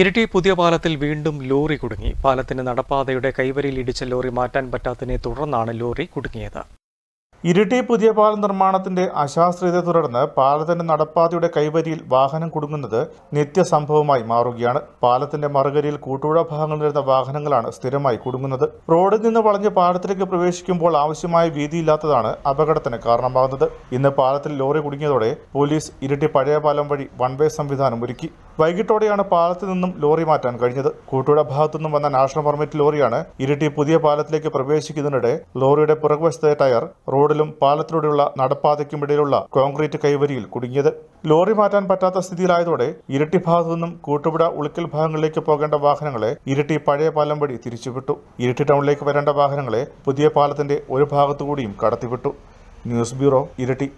ഇരിട്ടി പുതിയ പാലത്തിൽ വീണ്ടും ലോറി കുടുങ്ങി പാലത്തിന് നടപ്പാതയുടെ കൈവരിയിൽ ഇടിച്ച ലോറി മാറ്റാൻ പറ്റാത്തതിനെ തുടർന്നാണ് ലോറി കുടുങ്ങിയത് ഇരിട്ടി പുതിയ പാലം നിർമ്മാണത്തിന്റെ അശാസ്ത്രീയതയെ തുടർന്ന് പാലത്തിന്റെ നടപ്പാതയുടെ കൈവരിയിൽ വാഹനം കുടുങ്ങുന്നത് നിത്യസംഭവമായി മാറുകയാണ് പാലത്തിന്റെ മറുകരയിൽ കൂട്ടുപുഴ ഭാഗങ്ങളിൽ വരുന്ന വാഹനങ്ങളാണ് സ്ഥിരമായി കുടുങ്ങുന്നത് റോഡിൽ നിന്ന് വളഞ്ഞ് പാലത്തിലേക്ക് പ്രവേശിക്കുമ്പോൾ ആവശ്യമായ വീതിയില്ലാത്തതാണ് അപകടത്തിന് കാരണമാകുന്നത് ഇന്ന് പാലത്തിൽ ലോറി കുടുങ്ങിയതോടെ പോലീസ് ഇരിട്ടി പഴയ പാലം വഴി വൺവേ സംവിധാനം ഒരുക്കി വൈകിട്ടോടെയാണ് പാലത്തിൽ നിന്നും ലോറി മാറ്റാൻ കഴിഞ്ഞത് കൂട്ടുപുഴ ഭാഗത്തു നിന്നും വന്ന നാഷണൽ പെർമിറ്റ് ലോറിയാണ് ഇരിട്ടി പുതിയ പാലത്തിലേക്ക് പ്രവേശിക്കുന്നതിനിടെ ലോറിയുടെ പുറകുവശത്തെ ടയർ റോഡിലും പാലത്തിലൂടെയുള്ള നടപ്പാതയ്ക്കുമിടയിലുള്ള കോൺക്രീറ്റ് കൈവരിയിൽ കുടുങ്ങിയത് ലോറി മാറ്റാൻ പറ്റാത്ത സ്ഥിതിയിലായതോടെ ഇരട്ടി ഭാഗത്തു നിന്നും കൂട്ടുപുഴ ഉളിക്കൽ ഭാഗങ്ങളിലേക്ക് പോകേണ്ട വാഹനങ്ങളെ ഇരട്ടി പഴയ പാലം വഴി തിരിച്ചുവിട്ടു ഇരട്ടി ടൗണിലേക്ക് വരേണ്ട വാഹനങ്ങളെ പുതിയ പാലത്തിന്റെ ഒരു ഭാഗത്തുകൂടിയും കടത്തിവിട്ടു ന്യൂസ് ബ്യൂറോ ഇരട്ടി